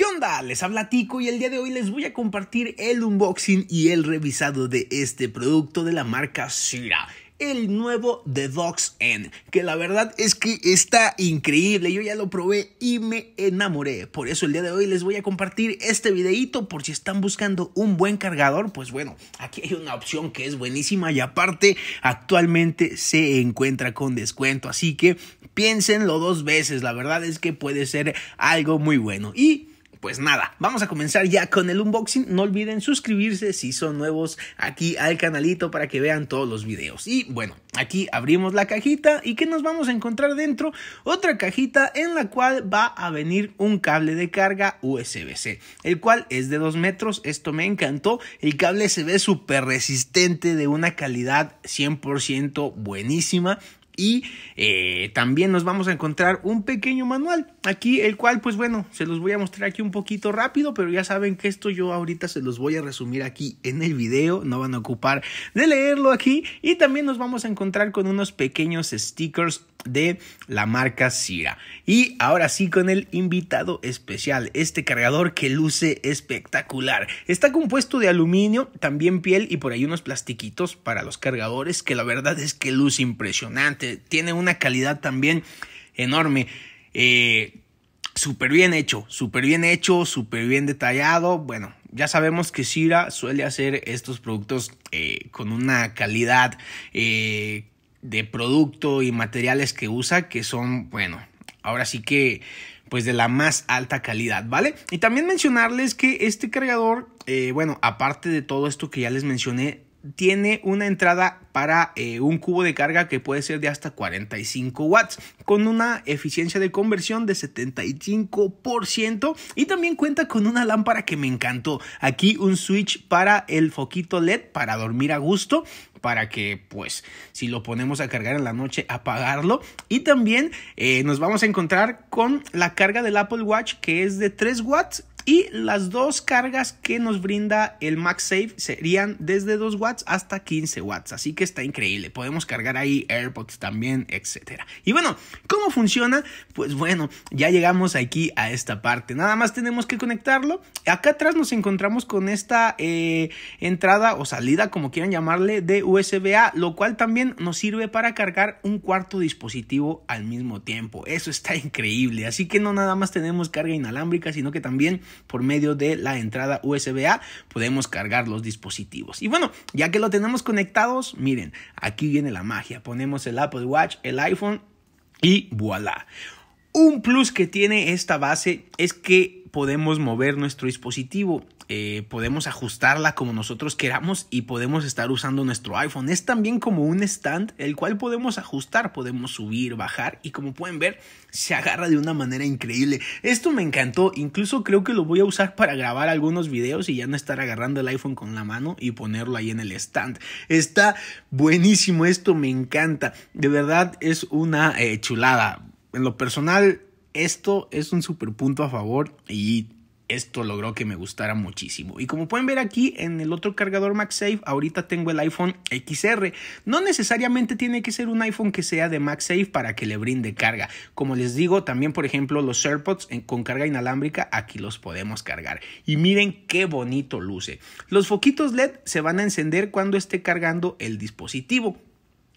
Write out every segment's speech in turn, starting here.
¿Qué onda? Les habla Tico y el día de hoy les voy a compartir el unboxing y el revisado de este producto de la marca Sira. el nuevo The Dogs End, que la verdad es que está increíble. Yo ya lo probé y me enamoré. Por eso el día de hoy les voy a compartir este videito por si están buscando un buen cargador. Pues bueno, aquí hay una opción que es buenísima y aparte actualmente se encuentra con descuento. Así que piénsenlo dos veces. La verdad es que puede ser algo muy bueno. Y pues nada, vamos a comenzar ya con el unboxing. No olviden suscribirse si son nuevos aquí al canalito para que vean todos los videos. Y bueno, aquí abrimos la cajita y que nos vamos a encontrar dentro? Otra cajita en la cual va a venir un cable de carga USB-C, el cual es de 2 metros. Esto me encantó. El cable se ve súper resistente, de una calidad 100% buenísima y eh, también nos vamos a encontrar un pequeño manual aquí el cual pues bueno se los voy a mostrar aquí un poquito rápido pero ya saben que esto yo ahorita se los voy a resumir aquí en el video no van a ocupar de leerlo aquí y también nos vamos a encontrar con unos pequeños stickers de la marca Sira. Y ahora sí con el invitado especial, este cargador que luce espectacular. Está compuesto de aluminio, también piel y por ahí unos plastiquitos para los cargadores que la verdad es que luce impresionante. Tiene una calidad también enorme. Eh, súper bien hecho, súper bien hecho, súper bien detallado. Bueno, ya sabemos que Sira suele hacer estos productos eh, con una calidad eh, de producto y materiales que usa que son, bueno, ahora sí que pues de la más alta calidad, ¿vale? Y también mencionarles que este cargador, eh, bueno, aparte de todo esto que ya les mencioné, tiene una entrada para eh, un cubo de carga que puede ser de hasta 45 watts con una eficiencia de conversión de 75% y también cuenta con una lámpara que me encantó aquí un switch para el foquito led para dormir a gusto para que pues si lo ponemos a cargar en la noche apagarlo y también eh, nos vamos a encontrar con la carga del Apple Watch que es de 3 watts y las dos cargas que nos brinda el MagSafe serían desde 2 watts hasta 15 watts. Así que está increíble. Podemos cargar ahí AirPods también, etc. Y bueno, ¿cómo funciona? Pues bueno, ya llegamos aquí a esta parte. Nada más tenemos que conectarlo. Acá atrás nos encontramos con esta eh, entrada o salida, como quieran llamarle, de USB-A. Lo cual también nos sirve para cargar un cuarto dispositivo al mismo tiempo. Eso está increíble. Así que no nada más tenemos carga inalámbrica, sino que también por medio de la entrada USB-A podemos cargar los dispositivos. Y bueno, ya que lo tenemos conectados, miren, aquí viene la magia. Ponemos el Apple Watch, el iPhone y voilà. Un plus que tiene esta base es que podemos mover nuestro dispositivo, eh, podemos ajustarla como nosotros queramos y podemos estar usando nuestro iPhone. Es también como un stand el cual podemos ajustar, podemos subir, bajar y como pueden ver se agarra de una manera increíble. Esto me encantó, incluso creo que lo voy a usar para grabar algunos videos y ya no estar agarrando el iPhone con la mano y ponerlo ahí en el stand. Está buenísimo esto, me encanta. De verdad es una eh, chulada. En lo personal esto es un super punto a favor y esto logró que me gustara muchísimo. Y como pueden ver aquí en el otro cargador MagSafe, ahorita tengo el iPhone XR. No necesariamente tiene que ser un iPhone que sea de MagSafe para que le brinde carga. Como les digo, también por ejemplo los AirPods eh, con carga inalámbrica, aquí los podemos cargar. Y miren qué bonito luce. Los foquitos LED se van a encender cuando esté cargando el dispositivo.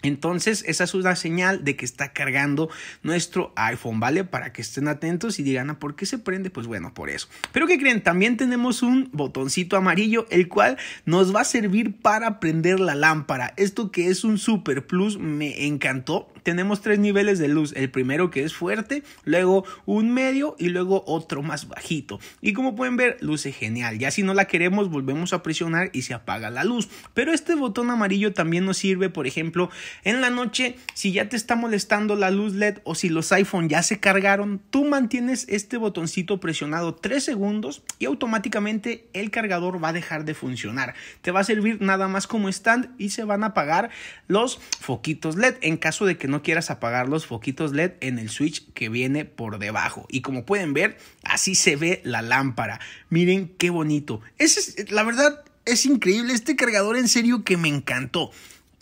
Entonces, esa es una señal de que está cargando nuestro iPhone, ¿vale? Para que estén atentos y digan, ah, ¿por qué se prende? Pues bueno, por eso. Pero ¿qué creen? También tenemos un botoncito amarillo, el cual nos va a servir para prender la lámpara. Esto que es un Super Plus, me encantó. Tenemos tres niveles de luz. El primero que es fuerte, luego un medio y luego otro más bajito. Y como pueden ver, luce genial. Ya si no la queremos, volvemos a presionar y se apaga la luz. Pero este botón amarillo también nos sirve, por ejemplo, en la noche, si ya te está molestando la luz LED o si los iPhone ya se cargaron, tú mantienes este botoncito presionado 3 segundos y automáticamente el cargador va a dejar de funcionar. Te va a servir nada más como stand y se van a apagar los foquitos LED en caso de que no quieras apagar los foquitos LED en el switch que viene por debajo. Y como pueden ver, así se ve la lámpara. Miren qué bonito. es, la verdad, es increíble. Este cargador en serio que me encantó.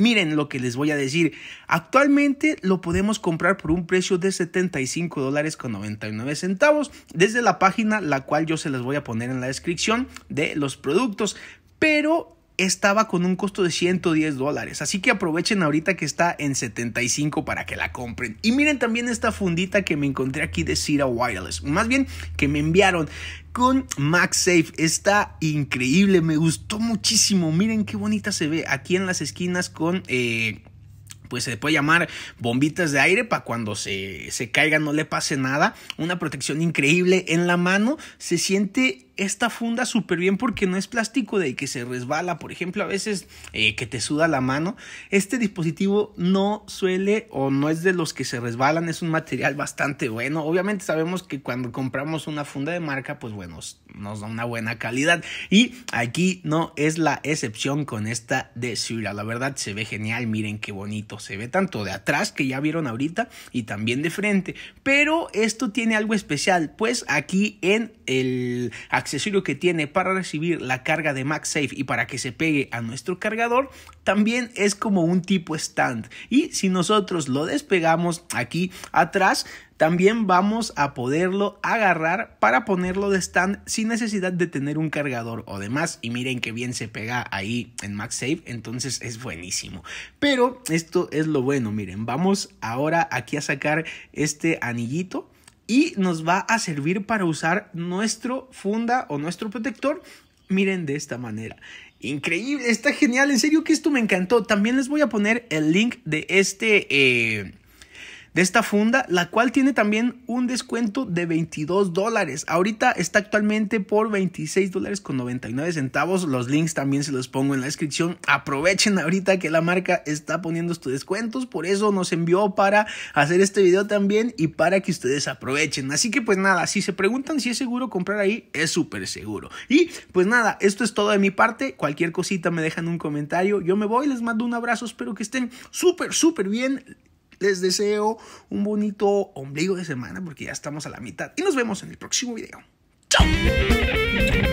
Miren lo que les voy a decir. Actualmente lo podemos comprar por un precio de 75 dólares con 99 centavos desde la página la cual yo se las voy a poner en la descripción de los productos. Pero estaba con un costo de 110 dólares. Así que aprovechen ahorita que está en 75 para que la compren. Y miren también esta fundita que me encontré aquí de Sira Wireless. Más bien que me enviaron con MagSafe. Está increíble, me gustó muchísimo. Miren qué bonita se ve aquí en las esquinas con... Eh, pues se puede llamar bombitas de aire para cuando se, se caiga no le pase nada. Una protección increíble en la mano. Se siente esta funda súper bien porque no es plástico de que se resbala, por ejemplo, a veces eh, que te suda la mano. Este dispositivo no suele o no es de los que se resbalan, es un material bastante bueno. Obviamente sabemos que cuando compramos una funda de marca, pues bueno, nos da una buena calidad. Y aquí no es la excepción con esta de Sura. La verdad se ve genial, miren qué bonito. Se ve tanto de atrás que ya vieron ahorita y también de frente. Pero esto tiene algo especial, pues aquí en el accesorio que tiene para recibir la carga de MagSafe y para que se pegue a nuestro cargador, también es como un tipo stand. Y si nosotros lo despegamos aquí atrás, también vamos a poderlo agarrar para ponerlo de stand sin necesidad de tener un cargador o demás. Y miren qué bien se pega ahí en MagSafe, entonces es buenísimo. Pero esto es lo bueno, miren, vamos ahora aquí a sacar este anillito y nos va a servir para usar nuestro funda o nuestro protector. Miren de esta manera. Increíble, está genial, en serio que esto me encantó. También les voy a poner el link de este... Eh, de esta funda, la cual tiene también un descuento de 22 dólares. Ahorita está actualmente por 26 dólares con 99 centavos. Los links también se los pongo en la descripción. Aprovechen ahorita que la marca está poniendo estos descuentos. Por eso nos envió para hacer este video también y para que ustedes aprovechen. Así que pues nada, si se preguntan si es seguro comprar ahí, es súper seguro. Y pues nada, esto es todo de mi parte. Cualquier cosita me dejan un comentario. Yo me voy, les mando un abrazo. Espero que estén súper, súper bien. Les deseo un bonito ombligo de semana porque ya estamos a la mitad y nos vemos en el próximo video. ¡Chao!